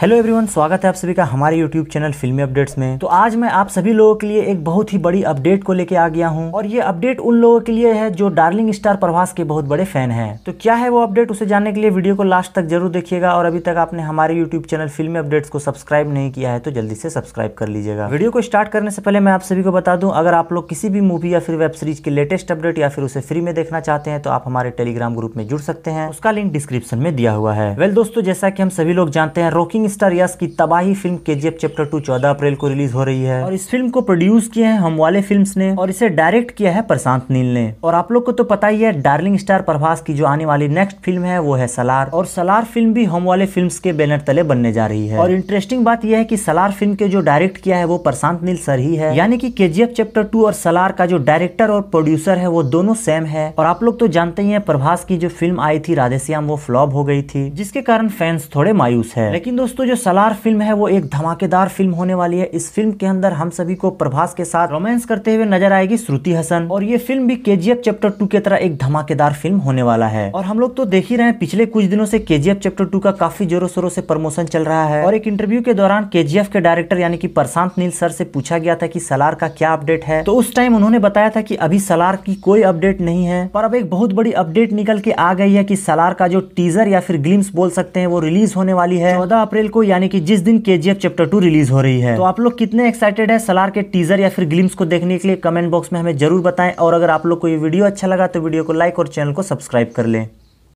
hello everyone स्वागत है आप सभी का हमारे यूट्यूब चैनल फिल्मी अपडेट्स में तो आज मैं आप सभी लोगों के लिए एक बहुत ही बड़ी अपडेट को लेके आ गया हूं और ये अपडेट उन लोगों के लिए है जो डार्लिंग स्टार प्रभास के बहुत बड़े फैन हैं तो क्या है वो अपडेट उसे जानने के लिए वीडियो को लास्ट तक जरूर देखिएगा और अभी तक आपने हमारे यूट्यूब चैनल फिल्मी अपडेट्स को सब्सक्राइब नहीं किया है तो जल्दी से सब्सक्राइब कर लीजिएगा वीडियो को स्टार्ट करने से पहले मैं आप सभी को बता दूँ अगर आप लोग किसी भी मूवी या फिर वेब सीरीज की लेटेस्ट अपडेट या फिर उसे फ्री में देखना चाहते हैं तो आप हमारे टेलीग्राम ग्रुप में जुड़ सकते हैं उसका लिंक डिस्क्रिप्शन में दिया हुआ है वेल दोस्तों जैसा की हम सभी लोग जानते हैं रॉकिंग स्टार यश की तबाही फिल्म के जी चैप्टर टू चौदह अप्रैल को रिलीज हो रही है और इस फिल्म को प्रोड्यूस किया है हम वाले फिल्म ने और इसे डायरेक्ट किया है प्रशांत नील ने और आप लोग को तो पता ही है डार्लिंग स्टार प्रभास की जो आने वाली नेक्स्ट फिल्म है वो है सलार और सलार फिल्म भी हम वाले फिल्म के बैनर तले बनने जा रही है और इंटरेस्टिंग बात यह है की सलार फिल्म के जो डायरेक्ट किया है वो प्रशांत नील सर ही है यानी की के चैप्टर टू और सलार का जो डायरेक्टर और प्रोड्यूसर है वो दोनों सेम है और आप लोग तो जानते ही है प्रभास की जो फिल्म आई थी राधेश्याम वो फ्लॉप हो गई थी जिसके कारण फैंस थोड़े मायूस है लेकिन दोस्तों दोस्तों जो सलार फिल्म है वो एक धमाकेदार फिल्म होने वाली है इस फिल्म के अंदर हम सभी को प्रभास के साथ रोमांस करते हुए नजर आएगी श्रुति हसन और ये फिल्म भी के चैप्टर टू के तरह एक धमाकेदार फिल्म होने वाला है और हम लोग तो देख ही रहे हैं पिछले कुछ दिनों से के चैप्टर टू का काफी जोरों शोरों से प्रमोशन चल रहा है और एक इंटरव्यू के दौरान के के डायरेक्टर यानी कि प्रशांत नील सर से पूछा गया था की सलार का क्या अपडेट है तो उस टाइम उन्होंने बताया था की अभी सलार की कोई अपडेट नहीं है पर अब एक बहुत बड़ी अपडेट निकल के आ गई है की सलार का जो टीजर या फिर ग्लिम्स बोल सकते हैं वो रिलीज होने वाली है चौदह अप्रैल अप्रैल को यानी कि जिस दिन के चैप्टर टू रिलीज हो रही है तो आप लोग कितने एक्साइटेड है सलार के टीजर या फिर ग्लिम्स को देखने के लिए कमेंट बॉक्स में हमें जरूर बताएं और अगर आप लोग को ये वीडियो अच्छा लगा तो वीडियो को लाइक और चैनल को सब्सक्राइब कर लें